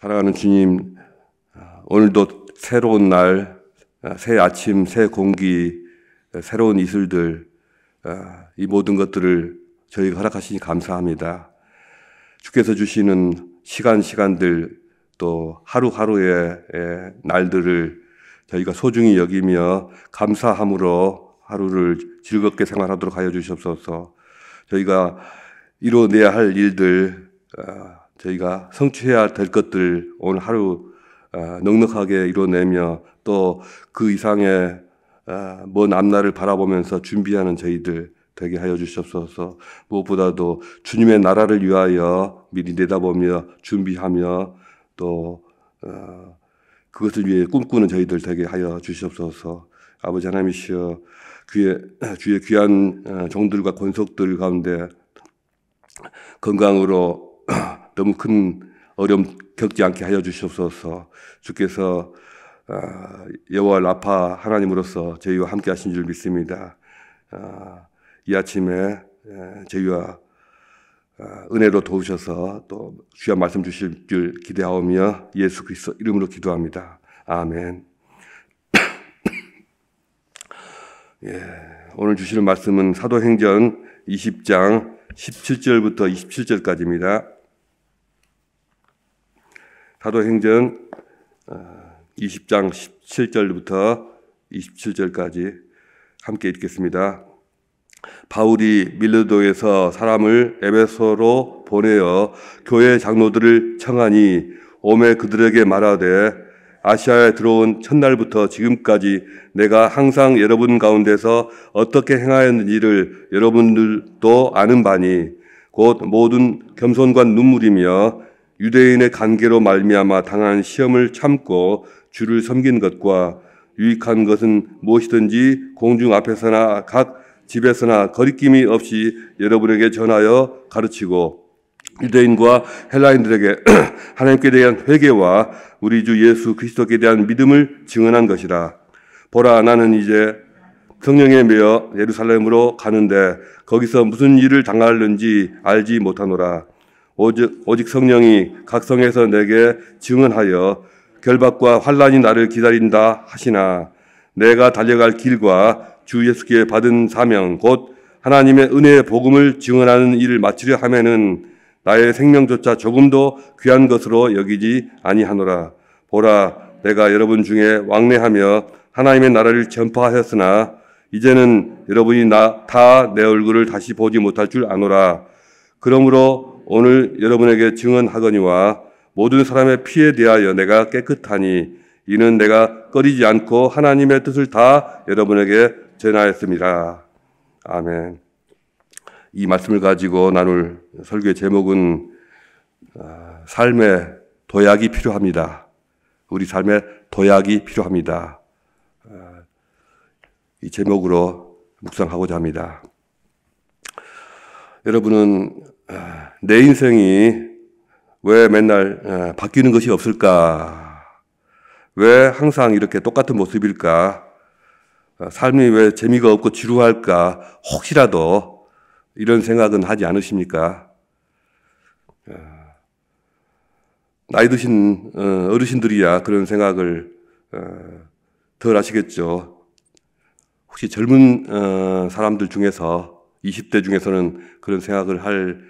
사랑하는 주님, 오늘도 새로운 날, 새 아침, 새 공기, 새로운 이슬들, 이 모든 것들을 저희가 허락하시니 감사합니다. 주께서 주시는 시간, 시간들, 또 하루하루의 예, 날들을 저희가 소중히 여기며 감사함으로 하루를 즐겁게 생활하도록 하여 주시옵소서 저희가 이뤄내야 할 일들, 어, 저희가 성취해야 될 것들 오늘 하루 어, 넉넉하게 이뤄내며 또 그 이상의 어, 먼 앞날을 바라보면서 준비하는 저희들 되게 하여 주시옵소서 무엇보다도 주님의 나라를 위하여 미리 내다보며 준비하며 또 어, 그것을 위해 꿈꾸는 저희들 되게 하여 주시옵소서 아버지 하나님이시여 귀의, 주의 귀한 종들과 권속들 가운데 건강으로 너무 큰 어려움 겪지 않게 하여 주시옵소서. 주께서 아, 여호와 라파 하나님으로서 저희와 함께 하신 줄 믿습니다. 아, 이 아침에 예, 저희와 아, 은혜로 도우셔서 또 주여 말씀 주실 줄 기대하오며 예수 그리스도 이름으로 기도합니다. 아멘. 예, 오늘 주시는 말씀은 사도행전 20장 17절부터 27절까지입니다. 사도행전 20장 어, 17절부터 27절까지 함께 읽겠습니다. 바울이 밀레도에서 사람을 에베소로 보내어 교회 장로들을 청하니 오메 그들에게 말하되 아시아에 들어온 첫날부터 지금까지 내가 항상 여러분 가운데서 어떻게 행하였는지를 여러분들도 아는 바니 곧 모든 겸손과 눈물이며 유대인의 관계로 말미암아 당한 시험을 참고 주를 섬긴 것과 유익한 것은 무엇이든지 공중 앞에서나 각 집에서나 거리낌이 없이 여러분에게 전하여 가르치고 유대인과 헬라인들에게 하나님께 대한 회개와 우리 주 예수 그리스도께 대한 믿음을 증언한 것이라. 보라 나는 이제 성령에 매여 예루살렘으로 가는데 거기서 무슨 일을 당하는지 알지 못하노라. 오직, 오직 성령이 각성해서 내게 증언하여 결박과 환란이 나를 기다린다 하시나 내가 달려갈 길과 주 예수께 받은 사명 곧 하나님의 은혜의 복음을 증언하는 일을 마치려 하면은 나의 생명조차 조금도 귀한 것으로 여기지 아니하노라 보라 내가 여러분 중에 왕래하며 하나님의 나라를 전파하였으나 이제는 여러분이 다 내 얼굴을 다시 보지 못할 줄 아노라 그러므로 오늘 여러분에게 증언하거니와 모든 사람의 피에 대하여 내가 깨끗하니 이는 내가 꺼리지 않고 하나님의 뜻을 다 여러분에게 전하였습니다. 아멘. 이 말씀을 가지고 나눌 설교의 제목은 아, 삶에 도약이 필요합니다. 우리 삶에 도약이 필요합니다. 아, 이 제목으로 묵상하고자 합니다. 여러분은 아, 내 인생이 왜 맨날 아, 바뀌는 것이 없을까? 왜 항상 이렇게 똑같은 모습일까? 아, 삶이 왜 재미가 없고 지루할까? 혹시라도 이런 생각은 하지 않으십니까? 나이 드신 어, 어르신들이야 그런 생각을 덜 하시겠죠. 혹시 젊은 어, 사람들 중에서 20대 중에서는 그런 생각을 할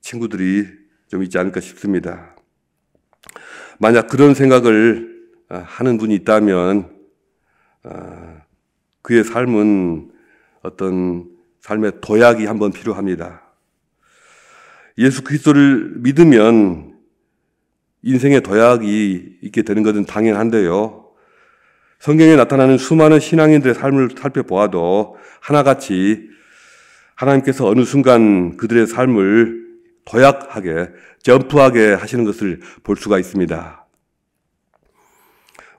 친구들이 좀 있지 않을까 싶습니다. 만약 그런 생각을 아, 하는 분이 있다면 아, 그의 삶은 어떤 삶의 도약이 한번 필요합니다. 예수 그리스도를 믿으면 인생의 도약이 있게 되는 것은 당연한데요. 성경에 나타나는 수많은 신앙인들의 삶을 살펴보아도 하나같이 하나님께서 어느 순간 그들의 삶을 도약하게, 점프하게 하시는 것을 볼 수가 있습니다.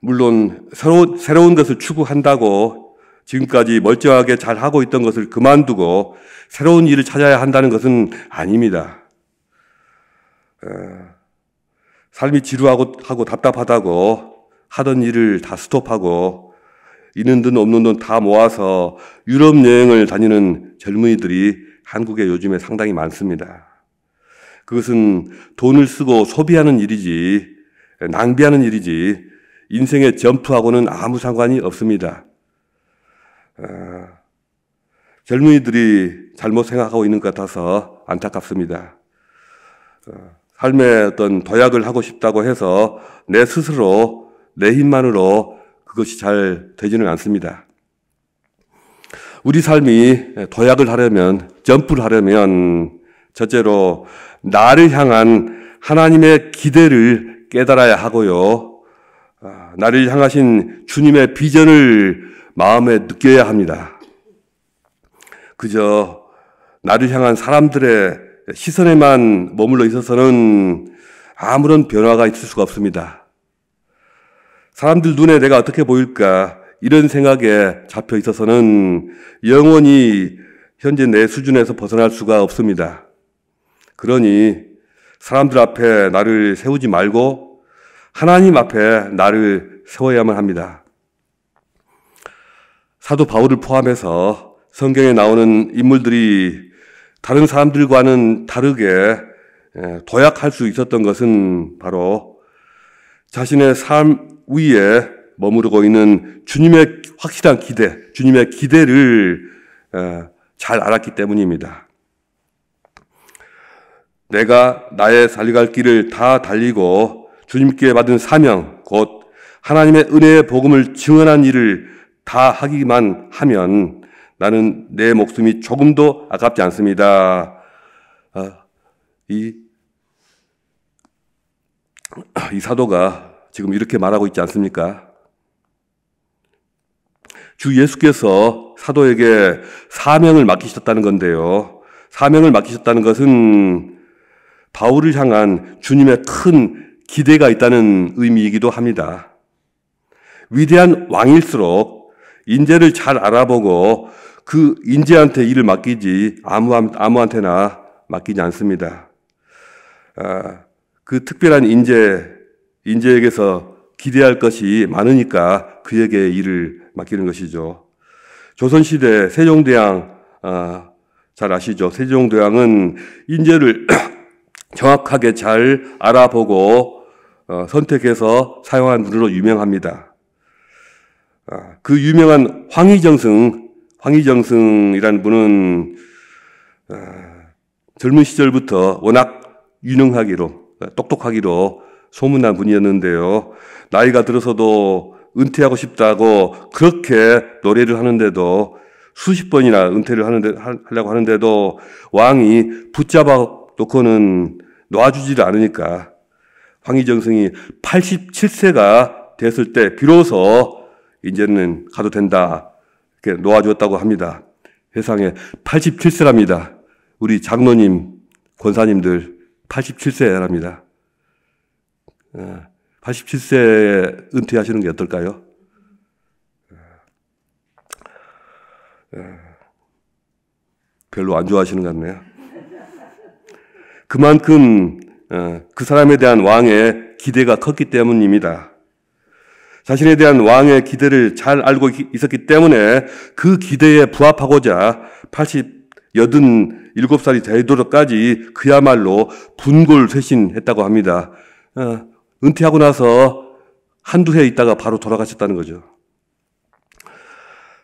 물론, 새로, 새로운 것을 추구한다고 지금까지 멀쩡하게 잘 하고 있던 것을 그만두고 새로운 일을 찾아야 한다는 것은 아닙니다. 삶이 지루하고 하고 답답하다고 하던 일을 다 스톱하고 있는 돈 없는 돈 다 모아서 유럽 여행을 다니는 젊은이들이 한국에 요즘에 상당히 많습니다. 그것은 돈을 쓰고 소비하는 일이지 낭비하는 일이지 인생의 점프하고는 아무 상관이 없습니다. 아, 젊은이들이 잘못 생각하고 있는 것 같아서 안타깝습니다. 아, 삶의 어떤 도약을 하고 싶다고 해서 내 스스로 내 힘만으로 그것이 잘 되지는 않습니다. 우리 삶이 도약을 하려면 점프를 하려면 첫째로 나를 향한 하나님의 기대를 깨달아야 하고요. 아, 나를 향하신 주님의 비전을 마음에 느껴야 합니다. 그저 나를 향한 사람들의 시선에만 머물러 있어서는 아무런 변화가 있을 수가 없습니다. 사람들 눈에 내가 어떻게 보일까 이런 생각에 잡혀 있어서는 영원히 현재 내 수준에서 벗어날 수가 없습니다. 그러니 사람들 앞에 나를 세우지 말고 하나님 앞에 나를 세워야만 합니다. 사도 바울을 포함해서 성경에 나오는 인물들이 다른 사람들과는 다르게 예, 도약할 수 있었던 것은 바로 자신의 삶 위에 머무르고 있는 주님의 확실한 기대, 주님의 기대를 예, 잘 알았기 때문입니다. 내가 나의 살리갈 길을 다 달리고 주님께 받은 사명, 곧 하나님의 은혜의 복음을 증언한 일을 다 하기만 하면 나는 내 목숨이 조금도 아깝지 않습니다. 아, 이, 이 사도가 지금 이렇게 말하고 있지 않습니까? 주 예수께서 사도에게 사명을 맡기셨다는 건데요. 사명을 맡기셨다는 것은 바울을 향한 주님의 큰 기대가 있다는 의미이기도 합니다. 위대한 왕일수록 인재를 잘 알아보고 그 인재한테 일을 맡기지 아무, 아무한테나 맡기지 않습니다. 아, 그 특별한 인재, 인재에게서 기대할 것이 많으니까 그에게 일을 맡기는 것이죠. 조선시대 세종대왕, 아, 잘 아시죠? 세종대왕은 인재를 정확하게 잘 알아보고 어, 선택해서 사용한 분으로 유명합니다. 아, 그 유명한 황희정승, 황희정승이라는 분은 아, 젊은 시절부터 워낙 유능하기로, 똑똑하기로 소문난 분이었는데요. 나이가 들어서도 은퇴하고 싶다고 그렇게 노래를 하는데도 수십 번이나 은퇴를 하는데, 하려고 하는데도 왕이 붙잡아 놓고는 놔주지를 않으니까 황희정승이 87세가 됐을 때 비로소 이제는 가도 된다. 이렇게 놓아주었다고 합니다. 세상에 87세랍니다. 우리 장로님, 권사님들 87세랍니다. 87세 아, 은퇴하시는 게 어떨까요? 아, 아, 별로 안 좋아하시는 것 같네요. 그만큼 어, 그 사람에 대한 왕의 기대가 컸기 때문입니다. 자신에 대한 왕의 기대를 잘 알고 있었기 때문에 그 기대에 부합하고자 80, 87살이 되도록까지 그야말로 분골 쇄신했다고 합니다. 어, 은퇴하고 나서 한두 해 있다가 바로 돌아가셨다는 거죠.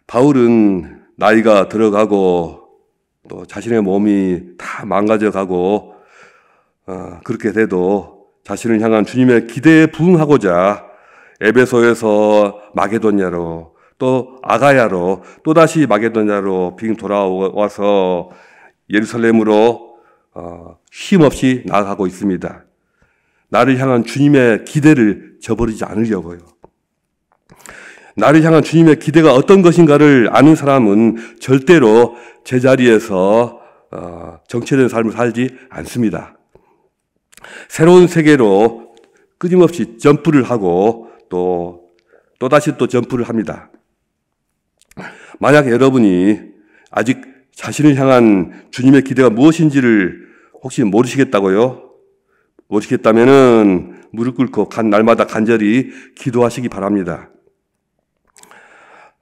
바울은 나이가 들어가고 또 자신의 몸이 다 망가져 가고 어, 그렇게 돼도 자신을 향한 주님의 기대에 부응하고자 에베소에서 마게도냐로 또 아가야로 또다시 마게도냐로 빙 돌아와서 예루살렘으로 어, 힘없이 나아가고 있습니다. 나를 향한 주님의 기대를 저버리지 않으려고요. 나를 향한 주님의 기대가 어떤 것인가를 아는 사람은 절대로 제자리에서 어, 정체된 삶을 살지 않습니다. 새로운 세계로 끊임없이 점프를 하고 또 또다시 또 점프를 합니다. 만약 여러분이 아직 자신을 향한 주님의 기대가 무엇인지를 혹시 모르시겠다고요? 모르시겠다면은 무릎 꿇고 간 날마다 간절히 기도하시기 바랍니다.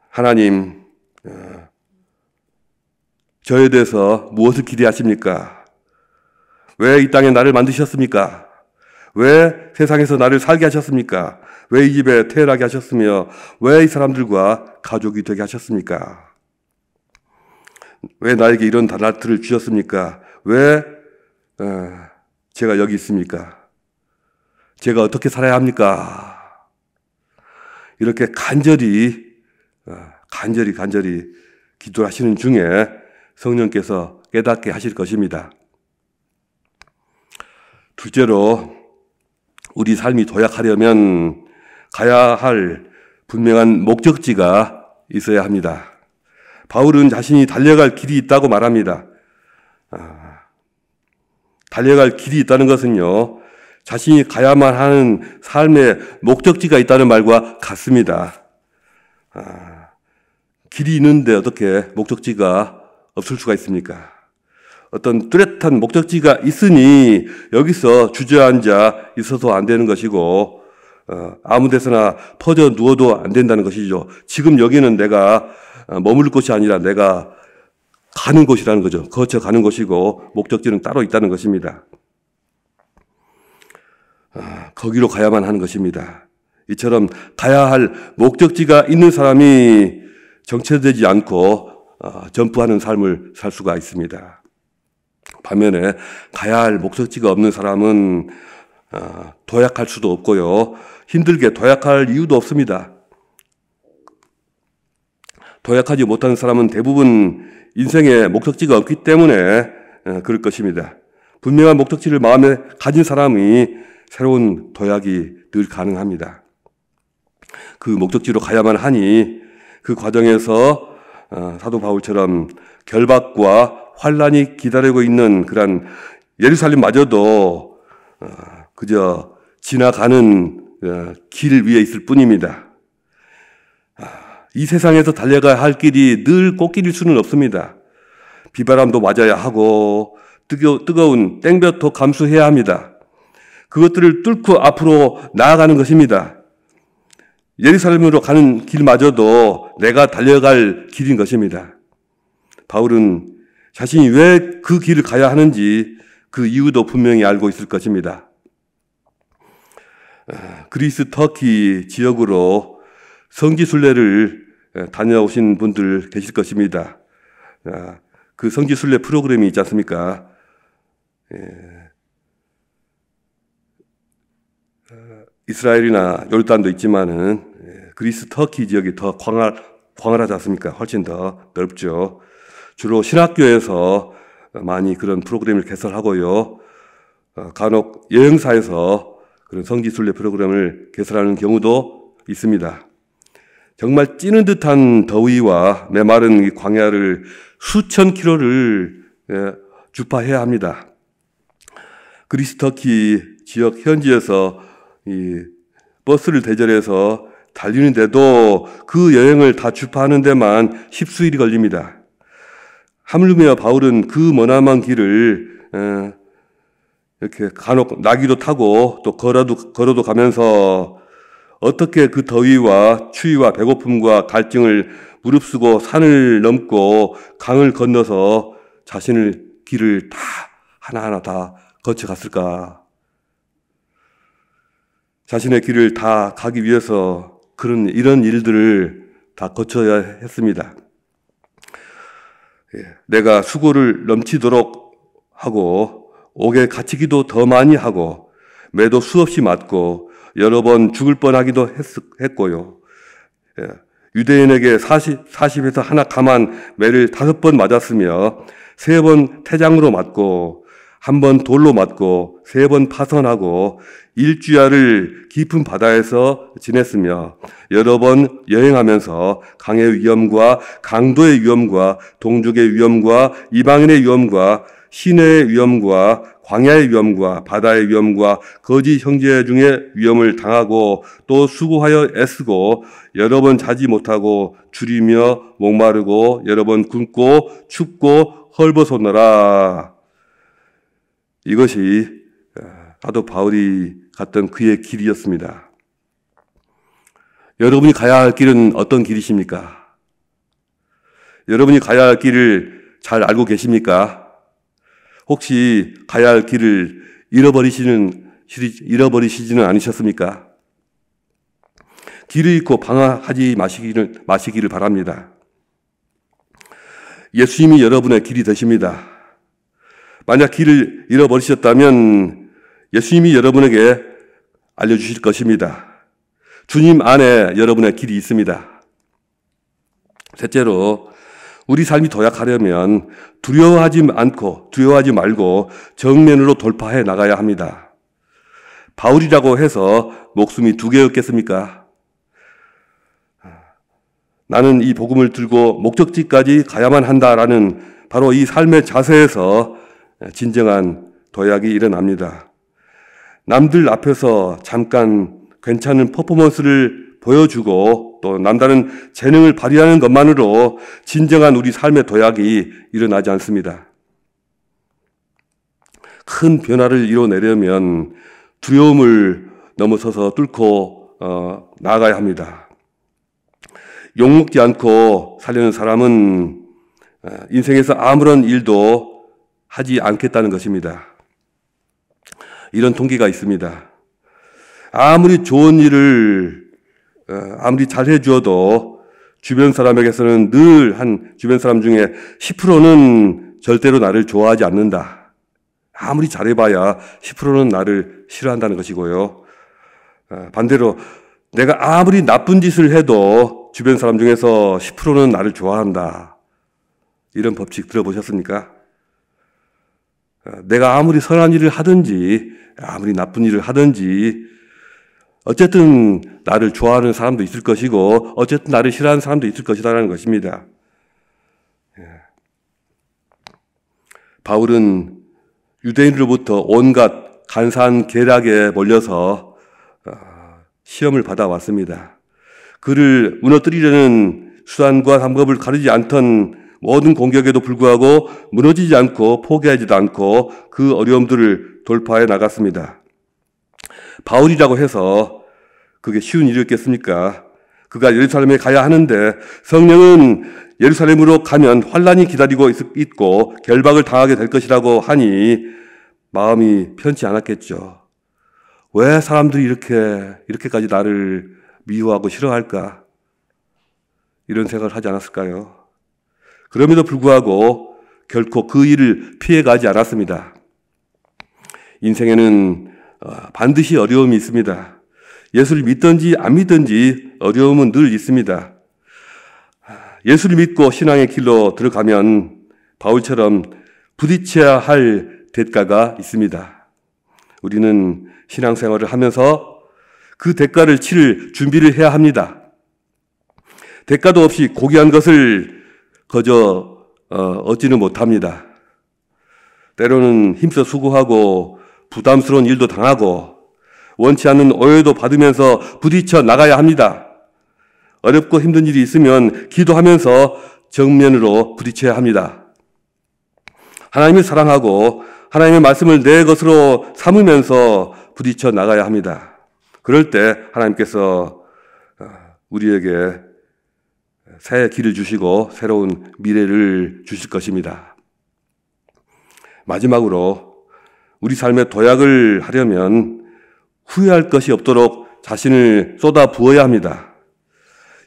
하나님, 어, 저에 대해서 무엇을 기대하십니까? 왜이 땅에 나를 만드셨습니까? 왜 세상에서 나를 살게 하셨습니까? 왜 이 집에 태어나게 하셨으며 왜 이 사람들과 가족이 되게 하셨습니까? 왜 나에게 이런 달란트를 주셨습니까? 왜 어, 제가 여기 있습니까? 제가 어떻게 살아야 합니까? 이렇게 간절히 어, 간절히 간절히 기도하시는 중에 성령께서 깨닫게 하실 것입니다. 주제로 우리 삶이 도약하려면 가야 할 분명한 목적지가 있어야 합니다. 바울은 자신이 달려갈 길이 있다고 말합니다. 아, 달려갈 길이 있다는 것은요, 자신이 가야만 하는 삶의 목적지가 있다는 말과 같습니다. 아, 길이 있는데 어떻게 목적지가 없을 수가 있습니까? 어떤 뚜렷한 목적지가 있으니 여기서 주저앉아 있어서 안 되는 것이고 어, 아무 데서나 퍼져 누워도 안 된다는 것이죠. 지금 여기는 내가 어, 머물 곳이 아니라 내가 가는 곳이라는 거죠. 거쳐 가는 곳이고 목적지는 따로 있다는 것입니다. 아, 거기로 가야만 하는 것입니다. 이처럼 가야 할 목적지가 있는 사람이 정체되지 않고 어, 점프하는 삶을 살 수가 있습니다. 반면에 가야 할 목적지가 없는 사람은 어, 도약할 수도 없고요. 힘들게 도약할 이유도 없습니다. 도약하지 못하는 사람은 대부분 인생에 목적지가 없기 때문에 어, 그럴 것입니다. 분명한 목적지를 마음에 가진 사람이 새로운 도약이 늘 가능합니다. 그 목적지로 가야만 하니 그 과정에서 어, 사도 바울처럼 결박과 환란이 기다리고 있는 그런 예루살렘마저도 어, 그저 지나가는 어, 길 위에 있을 뿐입니다. 아, 이 세상에서 달려가야 할 길이 늘 꽃길일 수는 없습니다. 비바람도 맞아야 하고 뜨거, 운 땡볕도 감수해야 합니다. 그것들을 뚫고 앞으로 나아가는 것입니다. 예루살렘으로 가는 길마저도 내가 달려갈 길인 것입니다. 바울은 자신이 왜 그 길을 가야 하는지 그 이유도 분명히 알고 있을 것입니다. 아, 그리스 터키 지역으로 성지순례를 다녀오신 분들 계실 것입니다. 아, 그 성지순례 프로그램이 있지 않습니까? 예. 아, 이스라엘이나 요르단도 있지만은 예, 그리스 터키 지역이 더 광활, 광활하지 않습니까? 훨씬 더 넓죠. 주로 신학교에서 많이 그런 프로그램을 개설하고요. 어, 간혹 여행사에서 그런 성지순례 프로그램을 개설하는 경우도 있습니다. 정말 찌는 듯한 더위와 메마른 광야를 수천 킬로를 예, 주파해야 합니다. 그리스 터키 지역 현지에서 이 버스를 대절해서 달리는데도 그 여행을 다 주파하는 데만 십수일이 걸립니다. 하물며 바울은 그 머나먼 길을 어, 이렇게 간혹 나기도 타고 또 걸어도, 걸어도 가면서 어떻게 그 더위와 추위와 배고픔과 갈증을 무릅쓰고 산을 넘고 강을 건너서 자신을 길을 다 하나하나 다 거쳐갔을까? 자신의 길을 다 가기 위해서 그런 이런 일들을 다 거쳐야 했습니다. 예, 내가 수고를 넘치도록 하고 옥에 갇히기도 더 많이 하고 매도 수없이 맞고 여러 번 죽을 뻔하기도 했, 고요 예, 유대인에게 40, 40에서 하나 감한 매를 다섯 번 맞았으며 세 번 태장으로 맞고 한번 돌로 맞고 세 번 파선하고 일주야를 깊은 바다에서 지냈으며 여러 번 여행하면서 강의 위험과 강도의 위험과 동족의 위험과 이방인의 위험과 시내의 위험과 광야의 위험과 바다의 위험과 거지 형제 중의 위험을 당하고 또 수고하여 애쓰고 여러 번 자지 못하고 줄이며 목마르고 여러 번 굶고 춥고 헐벗었노라. 이것이 사도 어, 바울이 갔던 그의 길이었습니다. 여러분이 가야 할 길은 어떤 길이십니까? 여러분이 가야 할 길을 잘 알고 계십니까? 혹시 가야 할 길을 잃어버리시는, 잃어버리시지는 않으셨습니까? 길을 잃고 방황하지 마시기를, 마시기를 바랍니다. 예수님이 여러분의 길이 되십니다. 만약 길을 잃어버리셨다면 예수님이 여러분에게 알려주실 것입니다. 주님 안에 여러분의 길이 있습니다. 셋째로 우리 삶이 도약하려면 두려워하지 않고 두려워하지 말고 정면으로 돌파해 나가야 합니다. 바울이라고 해서 목숨이 두 개였겠습니까? 나는 이 복음을 들고 목적지까지 가야만 한다라는 바로 이 삶의 자세에서 진정한 도약이 일어납니다. 남들 앞에서 잠깐 괜찮은 퍼포먼스를 보여주고 또 남다른 재능을 발휘하는 것만으로 진정한 우리 삶의 도약이 일어나지 않습니다. 큰 변화를 이뤄내려면 두려움을 넘어서서 뚫고 어, 나아가야 합니다. 욕먹지 않고 살려는 사람은 어, 인생에서 아무런 일도 하지 않겠다는 것입니다. 이런 통계가 있습니다. 아무리 좋은 일을 어, 아무리 잘해 주어도 주변 사람에게서는 늘 한 주변 사람 중에 10%는 절대로 나를 좋아하지 않는다. 아무리 잘해봐야 10%는 나를 싫어한다는 것이고요. 어, 반대로 내가 아무리 나쁜 짓을 해도 주변 사람 중에서 10%는 나를 좋아한다. 이런 법칙 들어보셨습니까? 어, 내가 아무리 선한 일을 하든지 아무리 나쁜 일을 하든지 어쨌든 나를 좋아하는 사람도 있을 것이고 어쨌든 나를 싫어하는 사람도 있을 것이다라는 것입니다. 예. 바울은 유대인으로부터 온갖 간사한 계략에 몰려서 어, 시험을 받아왔습니다. 그를 무너뜨리려는 수단과 방법을 가리지 않던 모든 공격에도 불구하고 무너지지 않고 포기하지도 않고 그 어려움들을 돌파해 나갔습니다. 바울이라고 해서 그게 쉬운 일이었겠습니까? 그가 예루살렘에 가야 하는데 성령은 예루살렘으로 가면 환란이 기다리고 있고 결박을 당하게 될 것이라고 하니 마음이 편치 않았겠죠. 왜 사람들이 이렇게 이렇게까지 나를 미워하고 싫어할까? 이런 생각을 하지 않았을까요? 그럼에도 불구하고 결코 그 일을 피해가지 않았습니다. 인생에는 어, 반드시 어려움이 있습니다. 예수를 믿든지 안 믿든지 어려움은 늘 있습니다. 예수를 믿고 신앙의 길로 들어가면 바울처럼 부딪혀야 할 대가가 있습니다. 우리는 신앙생활을 하면서 그 대가를 치를 준비를 해야 합니다. 대가도 없이 고귀한 것을 거저 어, 얻지는 못합니다. 때로는 힘써 수고하고 부담스러운 일도 당하고 원치 않는 오해도 받으면서 부딪혀 나가야 합니다. 어렵고 힘든 일이 있으면 기도하면서 정면으로 부딪혀야 합니다. 하나님을 사랑하고 하나님의 말씀을 내 것으로 삼으면서 부딪혀 나가야 합니다. 그럴 때 하나님께서 어, 우리에게 새 길을 주시고 새로운 미래를 주실 것입니다. 마지막으로 우리 삶에 도약을 하려면 후회할 것이 없도록 자신을 쏟아 부어야 합니다.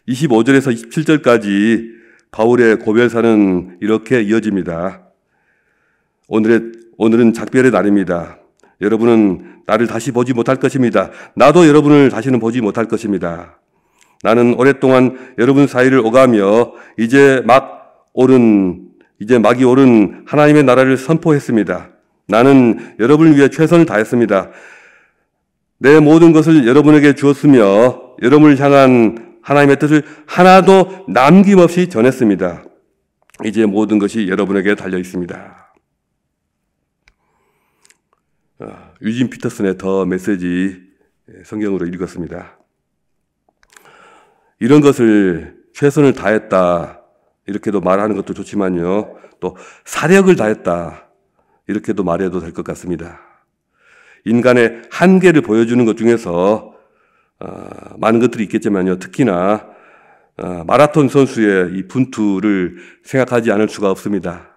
25절에서 27절까지 바울의 고별사는 이렇게 이어집니다. 오늘의, 오늘은 작별의 날입니다. 여러분은 나를 다시 보지 못할 것입니다. 나도 여러분을 다시는 보지 못할 것입니다. 나는 오랫동안 여러분 사이를 오가며 이제 막 오른, 이제 막이 오른 하나님의 나라를 선포했습니다. 나는 여러분을 위해 최선을 다했습니다. 내 모든 것을 여러분에게 주었으며 여러분을 향한 하나님의 뜻을 하나도 남김없이 전했습니다. 이제 모든 것이 여러분에게 달려 있습니다. 아, 유진 피터슨의 더 메시지 예, 성경으로 읽었습니다. 이런 것을 최선을 다했다. 이렇게도 말하는 것도 좋지만요. 또 사력을 다했다. 이렇게도 말해도 될 것 같습니다. 인간의 한계를 보여주는 것 중에서 어, 많은 것들이 있겠지만요. 특히나 어, 마라톤 선수의 이 분투를 생각하지 않을 수가 없습니다.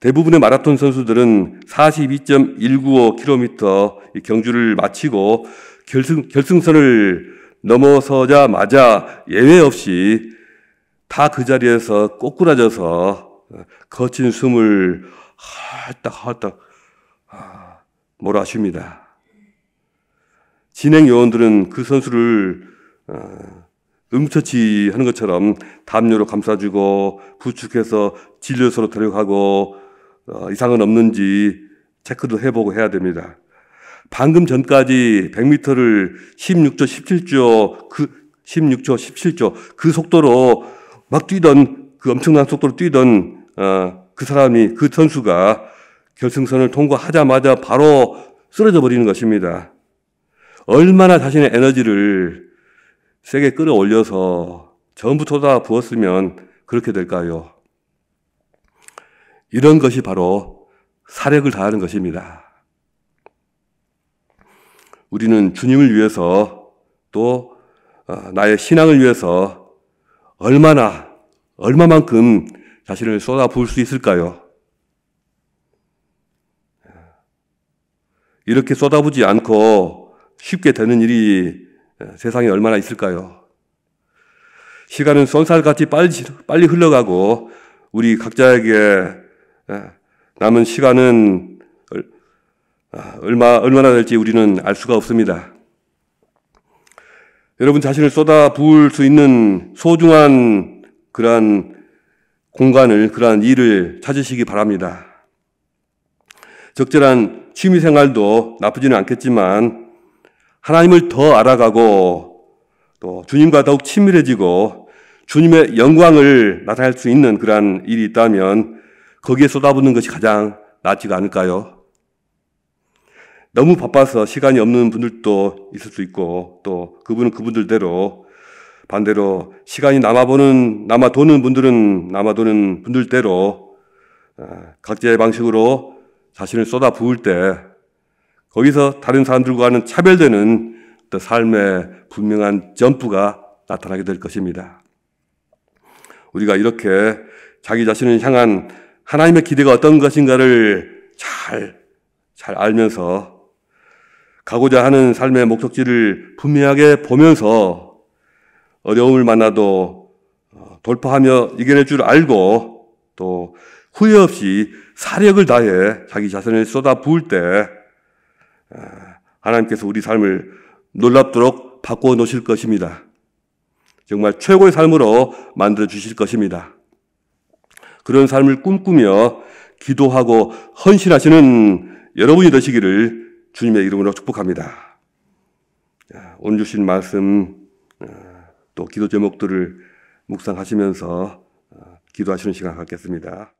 대부분의 마라톤 선수들은 42.195km 경주를 마치고 결승, 결승선을 넘어서자마자 예외 없이 다 그 자리에서 꼬꾸라져서 거친 숨을 헐떡 헐떡 몰아쉽니다. 진행 요원들은 그 선수를 어, 음처치 하는 것처럼 담요로 감싸주고 부축해서 진료소로 데려가고 어, 이상은 없는지 체크도 해보고 해야 됩니다. 방금 전까지 100m를 16초, 17초, 그 16초, 17초 그 속도로 막 뛰던 그 엄청난 속도로 뛰던 어, 그 사람이 그 선수가 결승선을 통과하자마자 바로 쓰러져 버리는 것입니다. 얼마나 자신의 에너지를 세게 끌어올려서 전부 쏟아 부었으면 그렇게 될까요? 이런 것이 바로 사력을 다하는 것입니다. 우리는 주님을 위해서 또 어, 나의 신앙을 위해서 얼마나 얼마만큼 자신을 쏟아부을 수 있을까요? 이렇게 쏟아부지 않고 쉽게 되는 일이 어, 세상에 얼마나 있을까요? 시간은 쏜살같이 빨리, 빨리 흘러가고 우리 각자에게 어, 남은 시간은 아, 얼마, 얼마나 될지 우리는 알 수가 없습니다. 여러분 자신을 쏟아 부을 수 있는 소중한 그러한 공간을, 그러한 일을 찾으시기 바랍니다. 적절한 취미 생활도 나쁘지는 않겠지만, 하나님을 더 알아가고, 또 주님과 더욱 친밀해지고, 주님의 영광을 나타낼 수 있는 그러한 일이 있다면, 거기에 쏟아붓는 것이 가장 낫지가 않을까요? 너무 바빠서 시간이 없는 분들도 있을 수 있고 또 그분은 그분들대로 반대로 시간이 남아보는 남아 도는 분들은 남아 도는 분들대로 아, 각자의 방식으로 자신을 쏟아 부을 때 거기서 다른 사람들과는 차별되는 또 삶의 분명한 점프가 나타나게 될 것입니다. 우리가 이렇게 자기 자신을 향한 하나님의 기대가 어떤 것인가를 잘, 잘 알면서 가고자 하는 삶의 목적지를 분명하게 보면서 어려움을 만나도 어, 돌파하며 이겨낼 줄 알고 또 후회 없이 사력을 다해 자기 자신을 쏟아 부을 때 하나님께서 우리 삶을 놀랍도록 바꿔 놓으실 것입니다. 정말 최고의 삶으로 만들어 주실 것입니다. 그런 삶을 꿈꾸며 기도하고 헌신하시는 여러분이 되시기를 주님의 이름으로 축복합니다. 온 주신 말씀 어, 또 기도 제목들을 묵상하시면서 어, 기도하시는 시간 갖겠습니다.